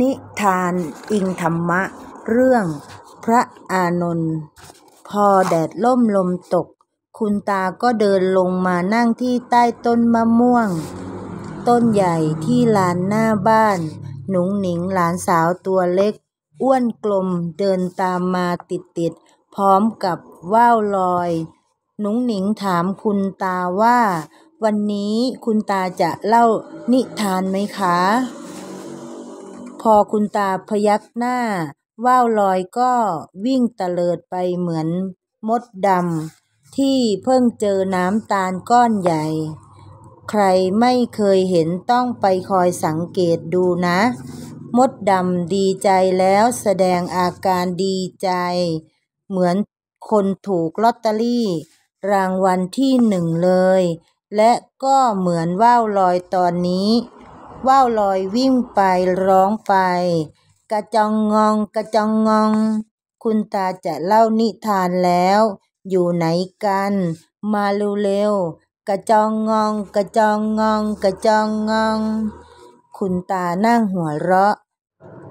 นิทานอิง ธรรมะเรื่องพระอานนท์พอแดดล่มลมตกคุณตาก็เดินลงมานั่งที่ใต้ต้นมะม่วง ต้นใหญ่ที่ลานหน้าบ้าน หนุงหนิงหลานสาวตัวเล็ก อ้วนกลมเดินตามมาติดติดพร้อมกับว่าวลอย หนุงหนิงถามคุณตาว่า วันนี้คุณตาจะเล่านิทานไหมคะพอคุณตาพยักหน้าว่าวลอยก็วิ่งตะเลิดไปเหมือนมดดำ ที่เพิ่งเจอน้ำตาลก้อนใหญ่ ใครไม่เคยเห็นต้องไปคอยสังเกตดูนะ มดดำดีใจแล้วแสดงอาการดีใจ เหมือนคนถูกลอตเตอรี่ รางวัลที่หนึ่งเลย และก็เหมือนว่าวลอยตอนนี้ว่าวลอยวิ่งไปร้องไปกระจองงองกระจองงอง คุณตาจะเล่านิทานแล้ว อยู่ไหนกัน มาเร็วๆกระจองงอง กระจองงอง กระจองงอง คุณตานั่งหัวเราะ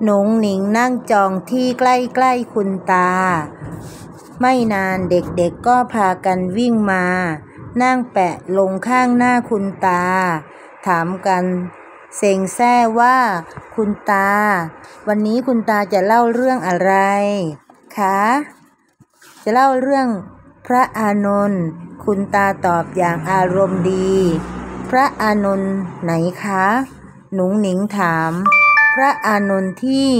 หนงหนิงนั่งจองที่ใกล้ๆคุณตา ไม่นานเด็กๆกก็พากันวิ่งมา นั่งแปะลงข้างหน้าคุณตา ถามกันเสงแซ่ว่าคุณตา วันนี้คุณตาจะเล่าเรื่องอะไรคะ จะเล่าเรื่อง พระอานนท์คุณตาตอบอย่างอารมณ์ดี พระอานนท์ไหนคะ หนุงหนิงถาม พระอานนท์ที่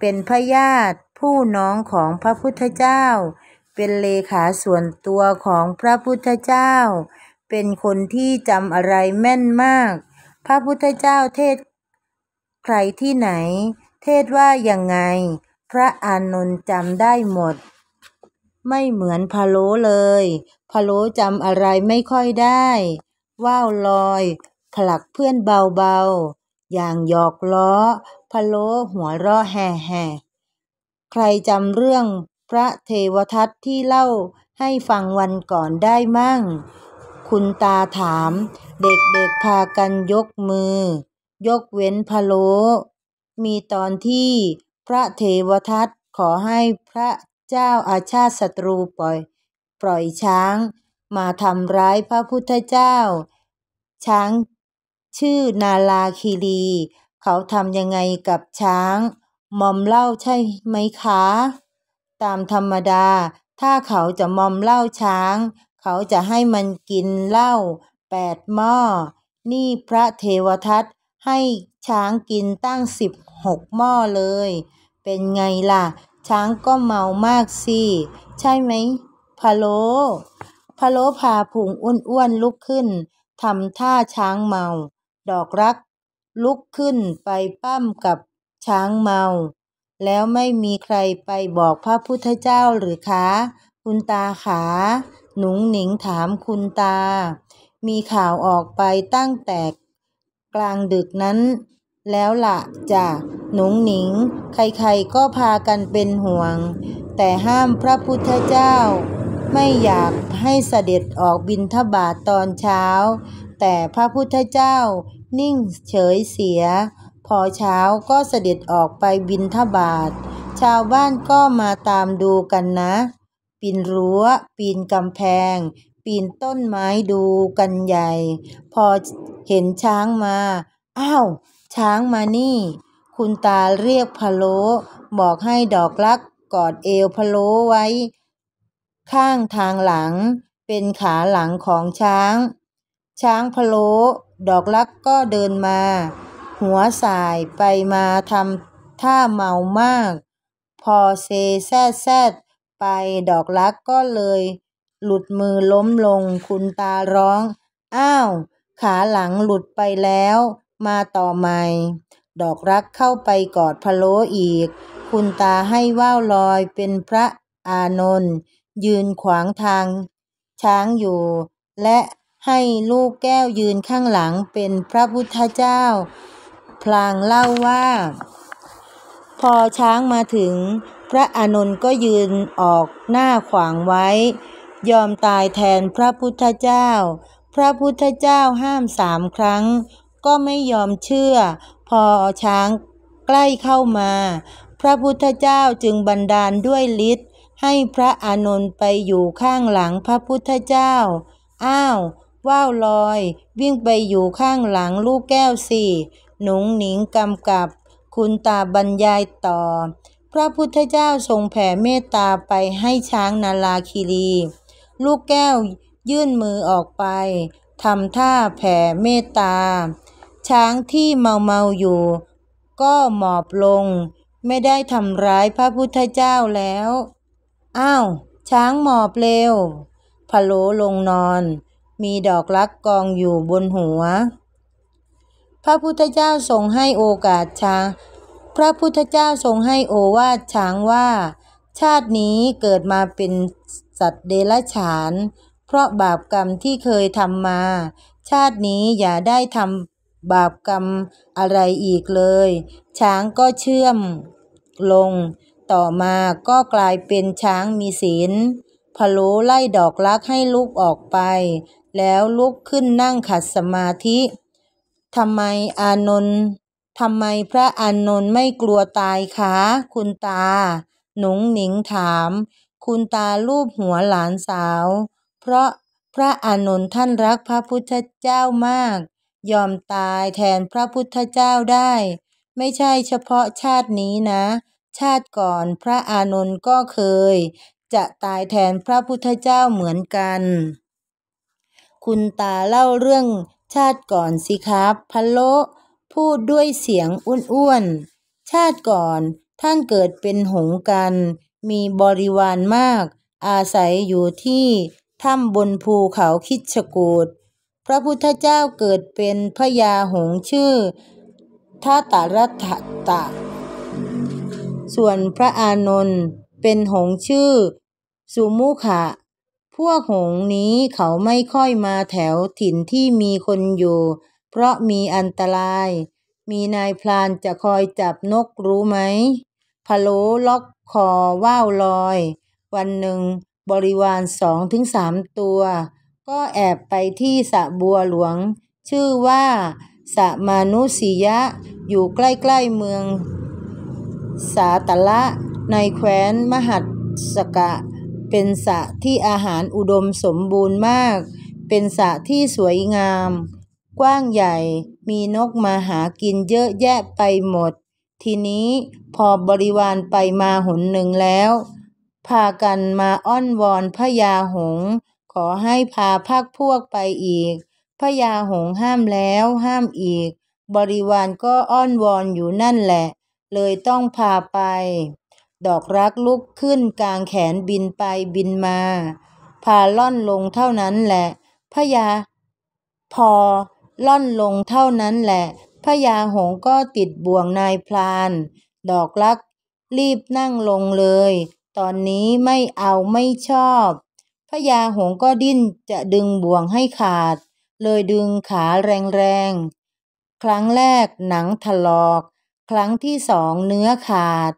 เป็นพญาติ ผู้น้องของพระพุทธเจ้า เป็นเลขาส่วนตัวของพระพุทธเจ้า เป็นคนที่จำอะไรแม่นมากพระพุทธเจ้าเทศใครที่ไหน เทศว่าอย่างไง พระอานนท์จำได้หมด ไม่เหมือนพะโลเลยพะโลจำอะไรไม่ค่อยได้ว่าวลอย ผลักเพื่อนเบาๆ อย่างหยอกล้อพะโลหัวร่อแห่แห่ใครจำเรื่องพระเทวทัตที่เล่าให้ฟังวันก่อนได้มั่งคุณตาถาม เด็กๆพากันยกมือ ยกเว้นพะโล มีตอนที่พระเทวทัตขอให้พระเจ้าอาชาติศัตรูปล่อย ปล่อยช้างมาทำร้ายพระพุทธเจ้า ช้างชื่อนาลาคีรี เขาทำยังไงกับช้าง มอมเล่าใช่ไหมคะ ตามธรรมดาถ้าเขาจะมอมเล่าช้างเขาจะให้มันกินเหล้าแปดหม้อ นี่พระเทวทัตให้ช้างกินตั้งสิบหกหม้อเลย เป็นไงล่ะ ช้างก็เมามากสิ ใช่ไหมพะโล พะโลพาผุงอ้วนๆลุกขึ้น ทำท่าช้างเมา ดอกรักลุกขึ้นไปปั้มกับช้างเมา แล้วไม่มีใครไปบอกพระพุทธเจ้าหรือคะคุณตาขาหนุงหนิงถามคุณตา มีข่าวออกไปตั้งแต่กลางดึกนั้น แล้วละจ้ะหนุงหนิงใครๆก็พากันเป็นห่วง แต่ห้ามพระพุทธเจ้า ไม่อยากให้เสด็จออกบินทบาทตอนเช้า แต่พระพุทธเจ้านิ่งเฉยเสีย พอเช้าก็เสด็จออกไปบินทบาทชาวบ้านก็มาตามดูกันนะปีนรั้วปีนกำแพง ปีนต้นไม้ดูกันใหญ่ พอเห็นช้างมา อ้าว ช้างมานี่ คุณตาเรียกพะโลบอกให้ดอกลักกอดเอวพะโลไว้ ข้างทางหลังเป็นขาหลังของช้าง ช้างพะโลดอกลักก็เดินมา หัวสายไปมาทำท่าเมามาก พอเซแซดแซดไปดอกลักก็เลย หลุดมือล้มลงคุณตาร้อง อ้าว ขาหลังหลุดไปแล้ว มาต่อใหม่ ดอกรักเข้าไปกอดพะโลอีก คุณตาให้ว่าวลอยเป็นพระอานนท์ยืนขวางทางช้างอยู่ และให้ลูกแก้วยืนข้างหลังเป็นพระพุทธเจ้า พลางเล่าว่า พอช้างมาถึงพระอานนท์ก็ยืนออกหน้าขวางไว้ ยอมตายแทนพระพุทธเจ้า พระพุทธเจ้าห้ามสามครั้ง ก็ไม่ยอมเชื่อ พอช้างใกล้เข้ามา พระพุทธเจ้าจึงบันดาลด้วยฤทธิ์ให้พระอานนท์ไปอยู่ข้างหลังพระพุทธเจ้า อ้าวว่าวลอย วิ่งไปอยู่ข้างหลังลูกแก้วสี่หนุงหนิงกำกับคุณตาบรรยายต่อพระพุทธเจ้าทรงแผ่เมตตาไปให้ช้างนาลาคีรี ลูกแก้วยื่นมือออกไปทำท่าแผ่เมตตา ช้างที่เมาเมาอยู่ ก็หมอบลง ไม่ได้ทำร้ายพระพุทธเจ้าแล้ว อ้าว ช้างหมอบเร็วพะโลลงนอน มีดอกลักกองอยู่บนหัว พระพุทธเจ้าทรงให้โอกาสช้างพระพุทธเจ้าทรงให้โอวาทช้างว่า ชาตินี้เกิดมาเป็นสัตว์เดรัจฉาน เพราะบาปกรรมที่เคยทำมา ชาตินี้อย่าได้ทำบาปกรรมอะไรอีกเลย ช้างก็เชื่อมลง ต่อมาก็กลายเป็นช้างมีศีลพลโไล่ดอกลักให้ลูกออกไป แล้วลุกขึ้นนั่งขัดสมาธิทำไมอานนท์ทำไมพระอานนท์ไม่กลัวตายคะคุณตา หนุงหนิงถาม คุณตาลูบหัวหลานสาว เพราะพระอานนท์ท่านรักพระพุทธเจ้ามาก ยอมตายแทนพระพุทธเจ้าได้ ไม่ใช่เฉพาะชาตินี้นะ ชาติก่อนพระอานนท์ก็เคย จะตายแทนพระพุทธเจ้าเหมือนกัน คุณตาเล่าเรื่องชาติก่อนสิครับ พะโลพูดด้วยเสียงอ้วนๆ ชาติก่อนท่านเกิดเป็นหงกัน มีบริวารมาก อาศัยอยู่ที่ถ้ำบนภูเขาคิดชกูดพระพุทธเจ้าเกิดเป็นพระยาหงชื่อท่าตารัตตะ ส่วนพระอานนท์เป็นหงชื่อ สุมุขะ พวกหงนี้เขาไม่ค่อยมาแถวถิ่นที่มีคนอยู่เพราะมีอันตราย มีนายพลานจะคอยจับนกรู้ไหมพะโลล็อกคอว่าวลอย วันหนึ่งบริวารสองถึงสามตัว ก็แอบไปที่สะบัวหลวง ชื่อว่าสะมานุสียะอยู่ใกล้ๆเมือง สาตละในแคว้นมหัสกะ เป็นสะที่อาหารอุดมสมบูรณ์มาก เป็นสะที่สวยงามกว้างใหญ่ มีนกมาหากินเยอะแยะไปหมด ทีนี้พอบริวารไปมาหนหนึ่งแล้ว พากันมาอ้อนวอนพระยาหง ขอให้พาพักพวกไปอีก พระยาหงห้ามแล้วห้ามอีก บริวารก็อ้อนวอนอยู่นั่นแหละ เลยต้องพาไป ดอกรักลุกขึ้นกลางแขนบินไปบินมา พาล่อนลงเท่านั้นแหละ พระยา พอล่อนลงเท่านั้นแหละ พระยาหงก็ติดบ่วงนายพลาน ดอกลักรีบนั่งลงเลย ตอนนี้ไม่เอาไม่ชอบ พระยาหงก็ดิ้นจะดึงบ่วงให้ขาด เลยดึงขาแรงๆ ครั้งแรกหนังถลอก ครั้งที่สองเนื้อขาด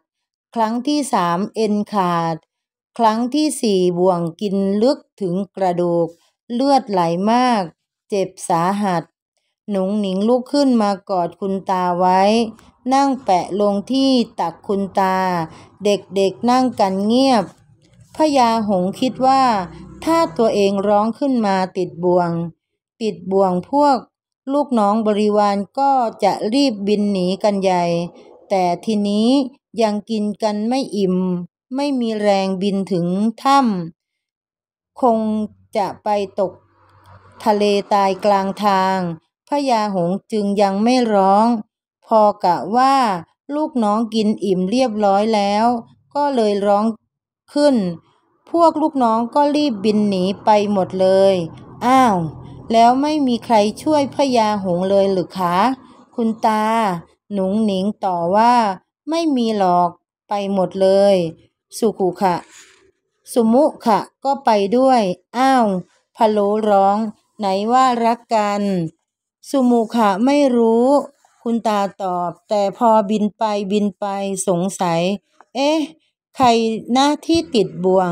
ครั้งที่สามเอ็นขาด ครั้งที่สี่บ่วงกินลึกถึงกระดูก เลือดไหลมาก เจ็บสาหัสหนุงหนิงลุกขึ้นมากอดคุณตาไว้ นั่งแปะลงที่ตักคุณตา เด็กๆนั่งกันเงียบพญาหงคิดว่า ถ้าตัวเองร้องขึ้นมาติดบ่วง ติดบ่วงพวกลูกน้องบริวารก็จะรีบบินหนีกันใหญ่ แต่ทีนี้ยังกินกันไม่อิ่ม ไม่มีแรงบินถึงถ้ำ คงจะไปตกทะเลตายกลางทางพระยาหงจึงยังไม่ร้อง พอกะว่าลูกน้องกินอิ่มเรียบร้อยแล้ว ก็เลยร้องขึ้น พวกลูกน้องก็รีบบินหนีไปหมดเลย อ้าว แล้วไม่มีใครช่วยพระยาหงเลยหรือคะ คุณตา หนุงหนิงต่อว่าไม่มีหรอก ไปหมดเลย สุขุขะสุมุขะก็ไปด้วย อ้าว พะโลร้อง ไหนว่ารักกันสุมูขะไม่รู้ คุณตาตอบแต่พอบินไปบินไปสงสัย เอ๊ะ ใครหน้าที่ติดบ่วง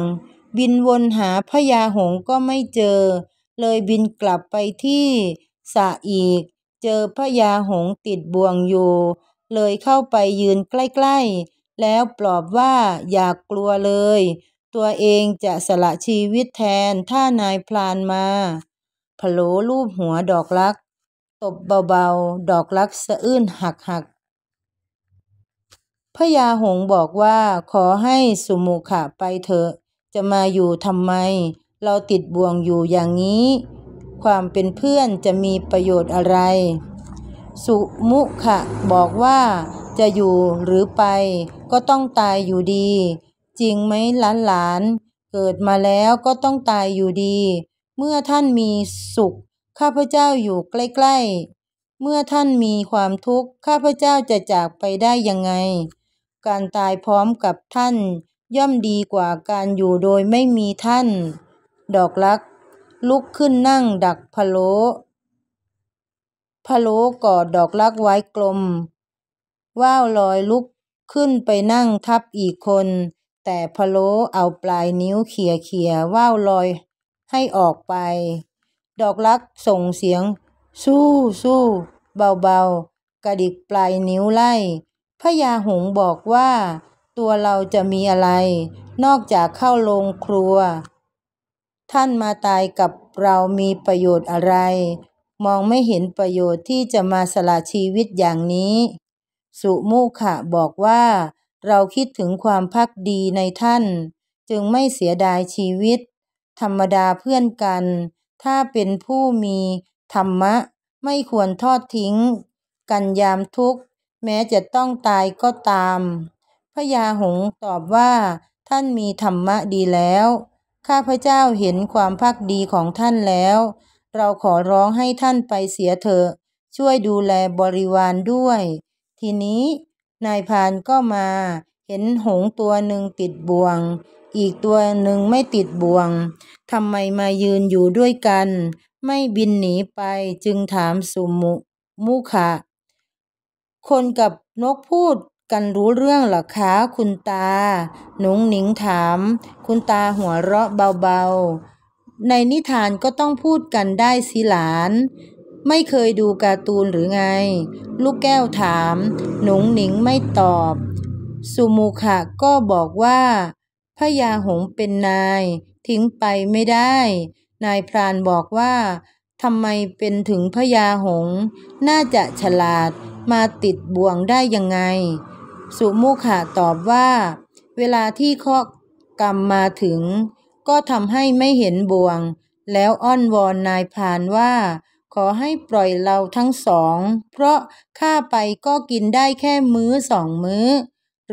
บินวนหาพญาหงก็ไม่เจอ เลยบินกลับไปที่สะอีก เจอพญาหงติดบ่วงอยู่ เลยเข้าไปยืนใกล้ๆ แล้วปลอบว่าอย่ากกลัวเลย ตัวเองจะสละชีวิตแทนถ้านายพลานมาพะโลรูปหัวดอกลักตบเบาๆ ดอกลักสะอื้นหักหัก พระยาหงบอกว่า ขอให้สุมุขะไปเถอะ จะมาอยู่ทำไม เราติดบ่วงอยู่อย่างนี้ ความเป็นเพื่อนจะมีประโยชน์อะไร สุมุขะบอกว่า จะอยู่หรือไป ก็ต้องตายอยู่ดี จริงไหมหลานหลานเกิดมาแล้วก็ต้องตายอยู่ดี เมื่อท่านมีสุขข้าพเจ้าอยู่ใกล้ๆ เมื่อท่านมีความทุกข์ข้าพเจ้าจะจากไปได้ยังไง การตายพร้อมกับท่านย่อมดีกว่าการอยู่โดยไม่มีท่าน ดอกลักลุกขึ้นนั่งดักพะโลพะโลกอดดอกลักไว้กลมว่าวลอยลุกขึ้นไปนั่งทับอีกคน แต่พะโลเอาปลายนิ้วเขี่ยเขี่ยว่าวลอยให้ออกไปดอกลักส่งเสียง สู้สู้ เบาๆ กระดิกปลายนิ้วไล่ พระยาหงบอกว่า ตัวเราจะมีอะไร นอกจากเข้าโรงครัว ท่านมาตายกับเรามีประโยชน์อะไร มองไม่เห็นประโยชน์ที่จะมาสละชีวิตอย่างนี้ สุมูขะบอกว่า เราคิดถึงความพักดีในท่าน จึงไม่เสียดายชีวิต ธรรมดาเพื่อนกันถ้าเป็นผู้มีธรรมะไม่ควรทอดทิ้งกันยามทุกข์ แม้จะต้องตายก็ตาม พระยาหงตอบว่า ท่านมีธรรมะดีแล้ว ข้าพระเจ้าเห็นความพักดีของท่านแล้ว เราขอร้องให้ท่านไปเสียเถอะ ช่วยดูแลบริวารด้วย ทีนี้ นายพานก็มาเห็นหงตัวหนึ่งติดบ่วงอีกตัวหนึ่งไม่ติดบ่วง ทำไมมายืนอยู่ด้วยกัน ไม่บินหนีไป จึงถามสุมุมุขะคนกับนกพูดกันรู้เรื่องหรอคะคุณตา หนุงหนิงถาม คุณตาหัวเราะเบาๆ ในนิทานก็ต้องพูดกันได้สิหลาน ไม่เคยดูการ์ตูนหรือไง ลูกแก้วถาม หนุงหนิงไม่ตอบ สุมุขะก็บอกว่าพระยาหงเป็นนาย ทิ้งไปไม่ได้ นายพรานบอกว่า ทำไมเป็นถึงพญาหง น่าจะฉลาดมาติดบ่วงได้ยังไง สุมุขาตอบว่า เวลาที่เคาะกรรมมาถึง ก็ทำให้ไม่เห็นบ่วง แล้วอ้อนวอนนายพรานว่า ขอให้ปล่อยเราทั้งสอง เพราะข้าไปก็กินได้แค่มื้อสองมื้อ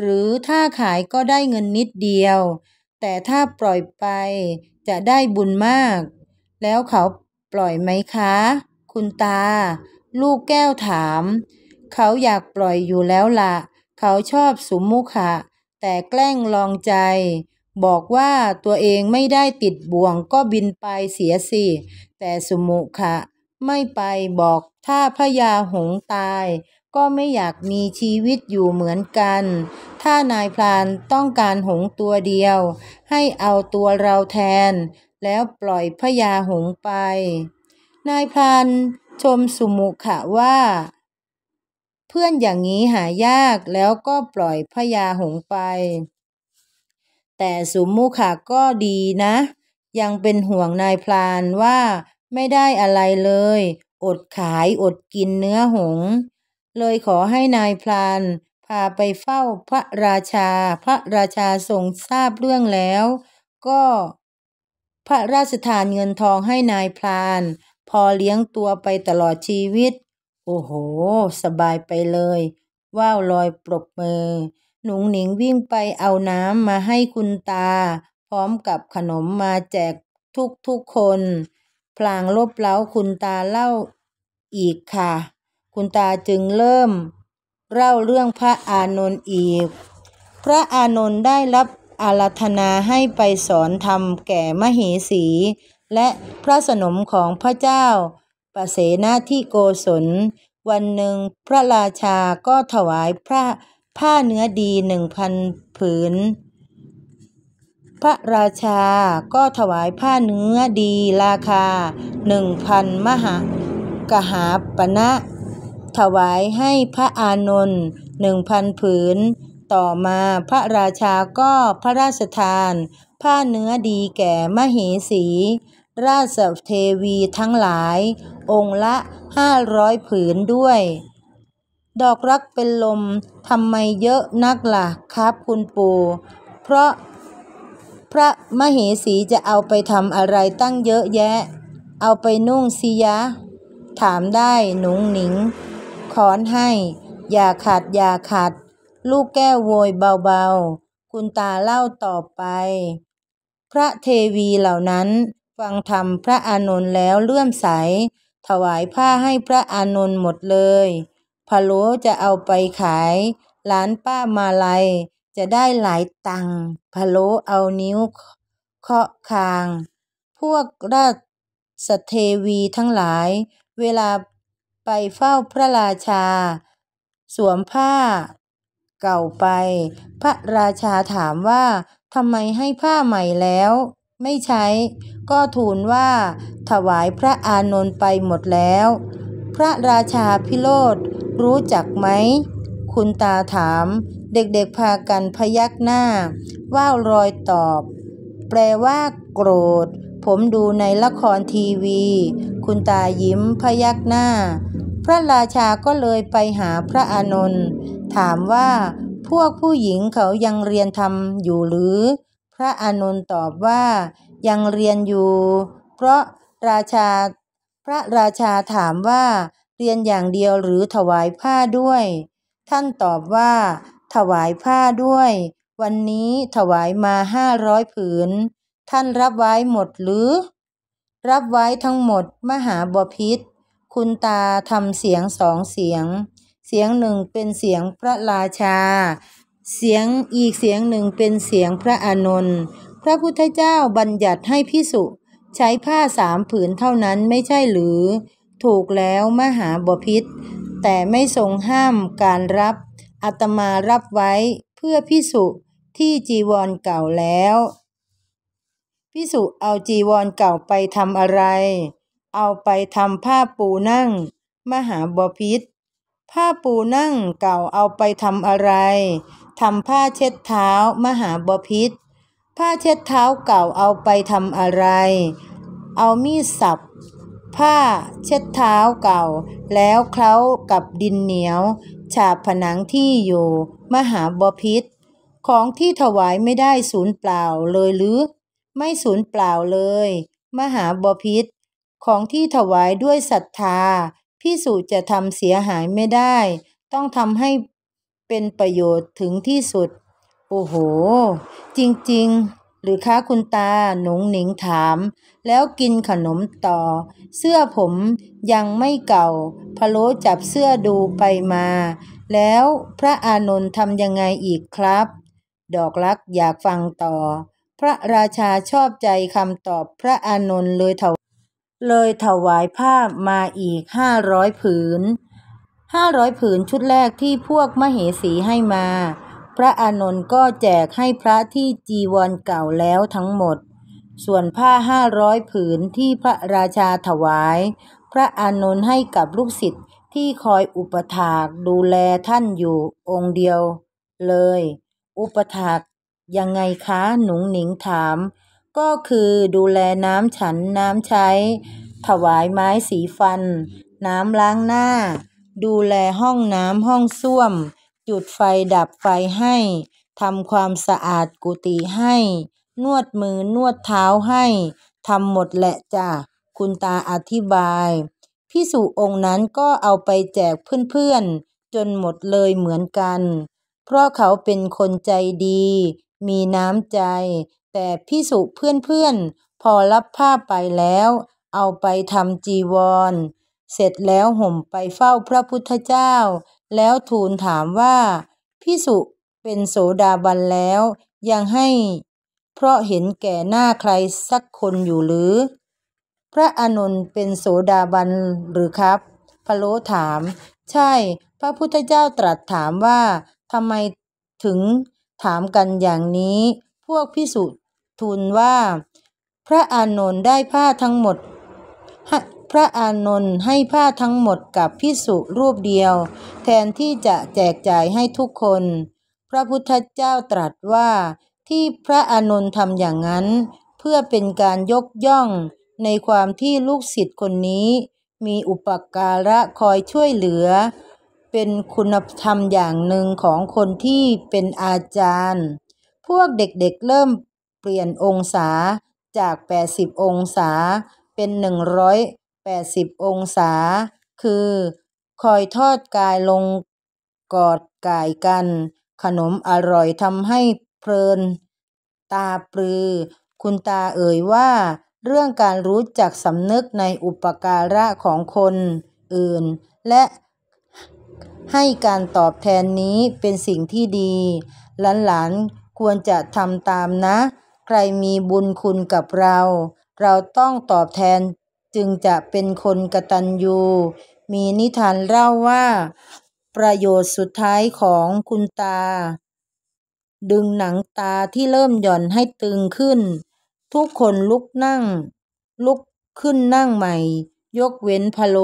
หรือถ้าขายก็ได้เงินนิดเดียว แต่ถ้าปล่อยไปจะได้บุญมาก แล้วเขาปล่อยไหมคะ คุณตา ลูกแก้วถาม เขาอยากปล่อยอยู่แล้วละ่ะ เขาชอบสุมุขะแต่แกล้งลองใจบอกว่าตัวเองไม่ได้ติดบ่วงก็บินไปเสียสิ แต่สุมุขะไม่ไปบอกถ้าพญาหงตายก็ไม่อยากมีชีวิตอยู่เหมือนกัน ถ้านายพลานต้องการหงตัวเดียว ให้เอาตัวเราแทน แล้วปล่อยพญาหงไป นายพลานชมสุมุขะว่า เพื่อนอย่างนี้หายาก แล้วก็ปล่อยพญาหงไป แต่สุมุขะก็ดีนะ ยังเป็นห่วงนายพลานว่า ไม่ได้อะไรเลย อดขายอดกินเนื้อหงเลยขอให้นายพลานพาไปเฝ้าพระราชาพระราชาทรงทราบเรื่องแล้วก็ พระราชทานเงินทองให้นายพลานพอเลี้ยงตัวไปตลอดชีวิต โอ้โห สบายไปเลยว่าวลอยปรบมือ หนุงหนิงวิ่งไปเอาน้ำมาให้คุณตา พร้อมกับขนมมาแจกทุกทุกคน พลางลบเล้าคุณตาเล่า อีกค่ะคุณตาจึงเริ่ม เล่าเรื่องพระอานนท์อีก พระอานนท์ได้รับอาราธนาให้ไปสอนธรรมแก่มหสี และพระสนมของพระเจ้าปเสนาที่โกศล วันหนึ่งพระราชาก็ถวายพระผ้าเนื้อดีหนึ่งพันผืน พระราชาก็ถวายผ้าเนื้อดีราคาหนึ่งพันมหากหาปณะนะถวายให้พระอานนท์หนึ่งพันผืน ต่อมาพระราชาก็พระราชทาน ผ้าเนื้อดีแก่มเหสี ราชเทวีทั้งหลาย องค์ละห้าร้อยผืนด้วย ดอกรักเป็นลมทำไมเยอะนักละ่ะ ครับคุณปู่เพราะพระมเหสีจะเอาไปทำอะไรตั้งเยอะแยะ เอาไปนุ่งสิยะ ถามได้หนุงหนิงถอนให้ อย่าขาด อย่าขัด ลูกแก้วโวยเบาๆคุณตาเล่าต่อไป พระเทวีเหล่านั้นฟังธรรมพระอานนท์แล้วเลื่อมใส ถวายผ้าให้พระอานนท์หมดเลย พะโล้จะเอาไปขายร้านป้ามาลัยจะได้หลายตังค์พะโล้เอานิ้วเคาะคาง พวกราชเทวีทั้งหลายเวลาไปเฝ้าพระราชา สวมผ้า เก่าไป พระราชาถามว่าทำไมให้ผ้าใหม่แล้ว ไม่ใช้ ก็ทูลว่า ถวายพระอานนท์ไปหมดแล้ว พระราชาพิโรธ รู้จักไหม คุณตาถาม เด็กๆพากันพยักหน้า ว่าวรอยตอบ แปลว่า โกรธ ผมดูในละครทีวี คุณตายิ้มพยักหน้าพระราชาก็เลยไปหาพระอานนท์ถามว่า พวกผู้หญิงเขายังเรียนธรรมอยู่หรือ พระอานนท์ตอบว่ายังเรียนอยู่ เพราะราชา พระราชาถามว่าเรียนอย่างเดียวหรือถวายผ้าด้วย ท่านตอบว่า ถวายผ้าด้วย วันนี้ถวายมาห้าร้อยผืน ท่านรับไว้หมดหรือ รับไว้ทั้งหมดมหาบพิษคุณตาทำเสียงสองเสียง เสียงหนึ่งเป็นเสียงพระราชา เสียงอีกเสียงหนึ่งเป็นเสียงพระอานนท์พระพุทธเจ้าบัญญัติให้พิสุใช้ผ้าสามผืนเท่านั้นไม่ใช่หรือ ถูกแล้วมหาบพิษแต่ไม่ทรงห้ามการรับอัตมารับไว้เพื่อพิสุที่จีวรเก่าแล้ว พิสุเอาจีวรเก่าไปทำอะไรเอาไปทำผ้าปูนั่ง มหาบพิษ ผ้าปูนั่งเก่าเอาไปทำอะไรทำผ้าเช็ดเท้า มหาบพิษ ผ้าเช็ดเท้าเก่าเอาไปทำอะไร เอามีดสับผ้าเช็ดเท้าเก่า แล้วเคล้ากับดินเหนียว ฉาบผนังที่อยู่ มหาบพิษของที่ถวายไม่ได้ศูนย์เปล่าเลยหรือ ไม่ศูนย์เปล่าเลย มหาบพิษของที่ถวายด้วยศรัทธาพิสูจน์จะทำเสียหายไม่ได้ ต้องทำให้เป็นประโยชน์ถึงที่สุด โอ้โห จริง ๆ หรือคะคุณตาหนุงหนิงถาม แล้วกินขนมต่อ เสื้อผมยังไม่เก่าพะโลจับเสื้อดูไปมา แล้วพระอานนท์ทำยังไงอีกครับ ดอกรักอยากฟังต่อ พระราชาชอบใจคำตอบพระอานนท์เลยเถะเลยถวายผ้ามาอีกห้าร้อยผืน ห้าร้อยผืนชุดแรกที่พวกมเหสีให้มา พระอานนท์ก็แจกให้พระที่จีวรเก่าแล้วทั้งหมด ส่วนผ้าห้าร้อยผืนที่พระราชาถวาย พระอานนท์ให้กับลูกศิษย์ที่คอยอุปถากดูแลท่านอยู่องค์เดียว เลย อุปถากยังไงคะหนุงหนิงถามก็คือดูแลน้ำฉันน้ำใช้ ถวายไม้สีฟัน น้ำล้างหน้า ดูแลห้องน้ำห้องส้วม จุดไฟดับไฟให้ทำความสะอาดกุฏิให้ นวดมือนวดเท้าให้ทำหมดแหละจ้ะคุณตาอธิบายพิสุองค์นั้นก็เอาไปแจกเพื่อนๆจนหมดเลยเหมือนกัน เพราะเขาเป็นคนใจดีมีน้ำใจแต่พิสุเพื่อนๆพอรับผ้าไปแล้ว เอาไปทำจีวร เสร็จแล้วห่มไปเฝ้าพระพุทธเจ้าแล้วทูลถามว่า พิสุเป็นโสดาบันแล้วยังให้เพราะเห็นแก่หน้าใครสักคนอยู่หรือ พระอนุนเป็นโสดาบันหรือครับพะโลถาม ใช่พระพุทธเจ้าตรัสถามว่าทำไมถึงถามกันอย่างนี้ พวกพิสุทูลว่า พระอานนท์ได้ผ้าทั้งหมด พระอานนท์ให้ผ้าทั้งหมดกับพิสุรูปเดียว แทนที่จะแจกจ่ายให้ทุกคน พระพุทธเจ้าตรัสว่าที่พระอานนท์ทำอย่างนั้น เพื่อเป็นการยกย่องในความที่ลูกศิษย์คนนี้ มีอุปการะคอยช่วยเหลือ เป็นคุณธรรมอย่างหนึ่งของคนที่เป็นอาจารย์ พวกเด็กๆเเริ่มปลี่ยนองศาจาก 80 องศาเป็น 180 องศา คือคอยทอดกายลงกอดกายกัน ขนมอร่อยทำให้เพลินตาปลือ คุณตาเอ่ยว่าเรื่องการรู้จักสำนึกในอุปการะของคนอื่น และให้การตอบแทนนี้เป็นสิ่งที่ดี หลานๆควรจะทำตามนะใครมีบุญคุณกับเรา เราต้องตอบแทนจึงจะเป็นคนกตัญญู มีนิทานเล่าว่า ประโยชน์สุดท้ายของคุณตา ดึงหนังตาที่เริ่มหย่อนให้ตึงขึ้น ทุกคนลุกนั่ง ลุกขึ้นนั่งใหม่ ยกเว้นพะโล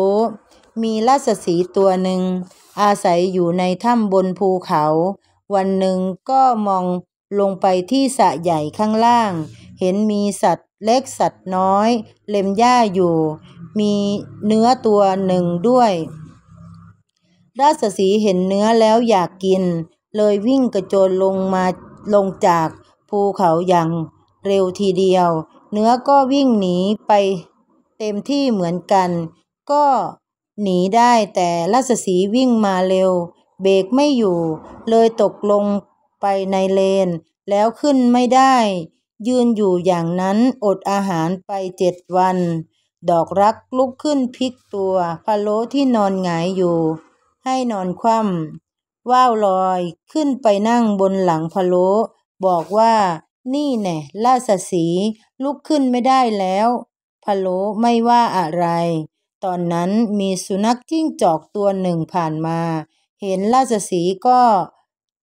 มีราชสีตัวหนึ่งอาศัยอยู่ในถ้ำบนภูเขา วันหนึ่งก็มองลงไปที่สระใหญ่ข้างล่าง เห็นมีสัตว์เล็กสัตว์น้อย เล็มหญ้าอยู่ มีเนื้อตัวหนึ่งด้วยราชสีเห็นเนื้อแล้วอยากกิน เลยวิ่งกระโจนลงมาลงจากภูเขาอย่างเร็วทีเดียว เนื้อก็วิ่งหนีไปเต็มที่เหมือนกัน ก็หนีได้แต่ราชสีวิ่งมาเร็ว เบรกไม่อยู่ เลยตกลงไปในเลน แล้วขึ้นไม่ได้ ยืนอยู่อย่างนั้นอดอาหารไปเจ็ดวัน ดอกรักลุกขึ้นพลิกตัวพะโล้ที่นอนหงายอยู่ ให้นอนคว่ำว่าวลอย ขึ้นไปนั่งบนหลังพะโล้บอกว่า นี่แน่ล่าสสีลุกขึ้นไม่ได้แล้วพะโล้ไม่ว่าอะไร ตอนนั้นมีสุนัขจิ้งจอกตัวหนึ่งผ่านมา เห็นล่าสสีก็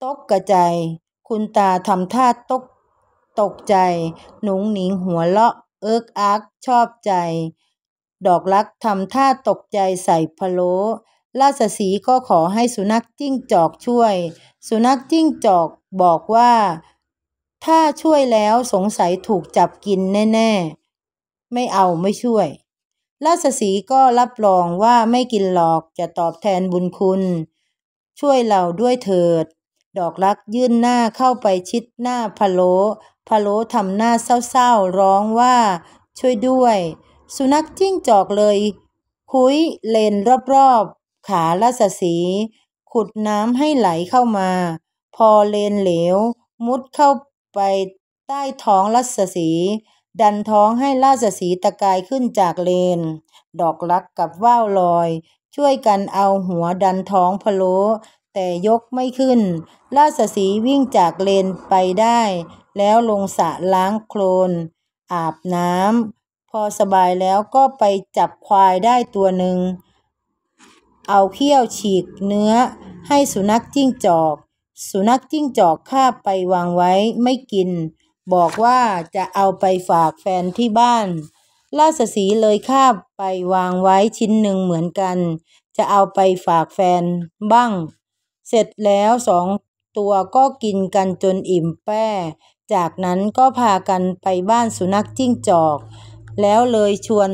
ตกกระใจ คุณตาทำท่าตกตกใจ หนุงหนิงหัวเลาะเอิกอักชอบใจ ดอกลักทำท่าตกใจใส่พะโลราชสีก็ขอให้สุนัขจิ้งจอกช่วย สุนัขจิ้งจอกบอกว่า ถ้าช่วยแล้วสงสัยถูกจับกินแน่ ๆ ไม่เอาไม่ช่วย ราชสีก็รับรองว่าไม่กินหรอกจะตอบแทนบุญคุณ ช่วยเราด้วยเถิดดอกรักยื่นหน้าเข้าไปชิดหน้าพะโลพะโลทำหน้าเศร้าๆร้องว่า ช่วยด้วย สุนัขจิ้งจอกเลย คุยเลนรอบๆขาละสสี ขุดน้ำให้ไหลเข้ามา พอเลนเหลวมุดเข้าไปใต้ท้องลัสสี ดันท้องให้ราสสีตะกายขึ้นจากเลน ดอกรักกับว่าวลอย ช่วยกันเอาหัวดันท้องพะโลแต่ยกไม่ขึ้น ราชสีวิ่งจากเลนไปได้ แล้วลงสระล้างโคลน อาบน้ำ พอสบายแล้วก็ไปจับควายได้ตัวหนึ่ง เอาเขี้ยวฉีกเนื้อให้สุนัขจิ้งจอก สุนัขจิ้งจอกข้าไปวางไว้ไม่กิน บอกว่าจะเอาไปฝากแฟนที่บ้าน ราชสีเลยข้าไปวางไว้ชิ้นหนึ่งเหมือนกัน จะเอาไปฝากแฟนบ้างเสร็จแล้วสองตัวก็กินกันจนอิ่มแป้ จากนั้นก็พากันไปบ้านสุนัขจิ้งจอก แล้วเลยชวน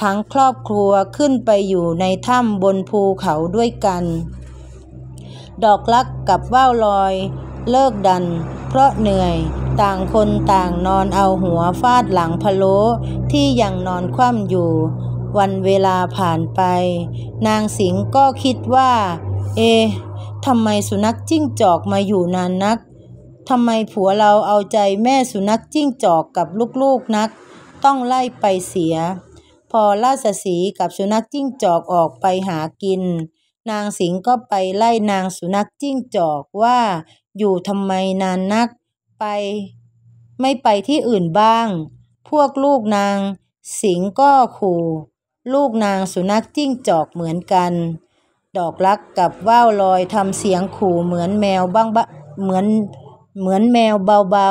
ทั้งครอบครัวขึ้นไปอยู่ในถ้ำบนภูเขาด้วยกัน ดอกลักกับว่าวลอยเลิกดันเพราะเหนื่อย ต่างคนต่างนอนเอาหัวฟาดหลังพะโล้ที่ยังนอนคว่ำอยู่ วันเวลาผ่านไป นางสิงก็คิดว่าเอทำไมสุนัขจิ้งจอกมาอยู่นานนัก ทำไมผัวเราเอาใจแม่สุนัขจิ้งจอกกับ ลูกๆนัก ต้องไล่ไปเสีย พอราชสีกับสุนัขจิ้งจอกออกไปหากิน นางสิงก็ไปไล่นางสุนัขจิ้งจอกว่า อยู่ทำไมนานนักไป ไม่ไปที่อื่นบ้าง พวกลูกนางสิงก็ขู่ลูกนางสุนัขจิ้งจอกเหมือนกันดอกรักกับว่าวลอยทำเสียงขู่เหมือนแมวบ้างบะเหมือนเหมือนแมวเบา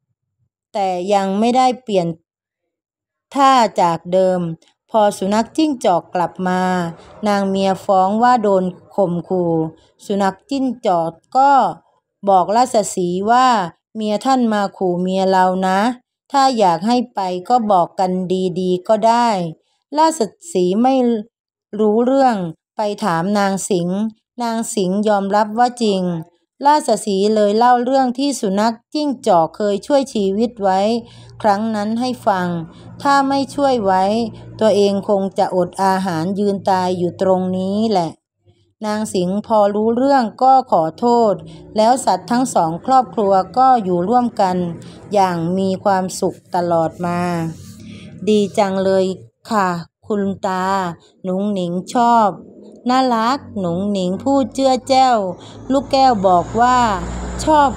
ๆ แต่ยังไม่ได้เปลี่ยนท่าจากเดิม พอสุนัขจิ้งจอกกลับมา นางเมียฟ้องว่าโดนข่มขู่ สุนัขจิ้งจอกก็บอกราชสีว่าเมียท่านมาขู่เมียเรานะ ถ้าอยากให้ไปก็บอกกันดีๆ ก็ได้ราชสีไม่รู้เรื่องไปถามนางสิงห์ นางสิงห์ยอมรับว่าจริง ราชสีเลยเล่าเรื่องที่สุนัขจิ้งจอกเคยช่วยชีวิตไว้ ครั้งนั้นให้ฟัง ถ้าไม่ช่วยไว้ ตัวเองคงจะอดอาหารยืนตายอยู่ตรงนี้แหละ นางสิงห์พอรู้เรื่องก็ขอโทษ แล้วสัตว์ทั้งสองครอบครัวก็อยู่ร่วมกัน อย่างมีความสุขตลอดมา ดีจังเลยค่ะคุณตา หนุงหนิงชอบน่ารักหนุงหนิงพูดเจื้อแจ้วลูกแก้วบอกว่า ชอบ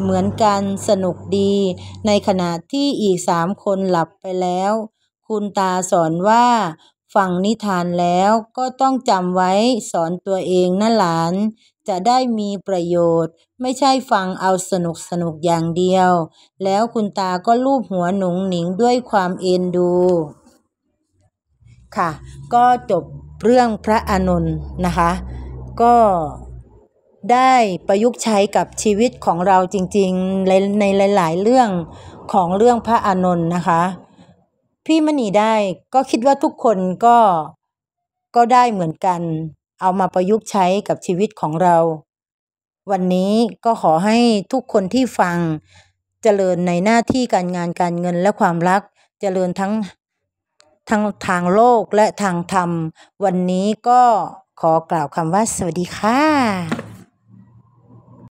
เหมือนกันสนุกดี ในขณะที่อีกสามคนหลับไปแล้ว คุณตาสอนว่า ฟังนิทานแล้วก็ต้องจำไว้สอนตัวเองนะหลาน จะได้มีประโยชน์ ไม่ใช่ฟังเอาสนุกสนุกอย่างเดียว แล้วคุณตาก็ลูบหัวหนุงหนิงด้วยความเอ็นดู ค่ะก็จบเรื่องพระอานนท์นะคะก็ได้ประยุกต์ใช้กับชีวิตของเราจริงๆในในหลาย ๆ เรื่องของเรื่องพระอานนท์นะคะพี่มณีได้ก็คิดว่าทุกคนก็ก็ได้เหมือนกันเอามาประยุกต์ใช้กับชีวิตของเรา วันนี้ก็ขอให้ทุกคนที่ฟังเจริญในหน้าที่การงานการเงินและความรักเจริญทั้งทั้งทางโลกและทางธรรม วันนี้ก็ขอกล่าวคำว่าสวัสดีค่ะ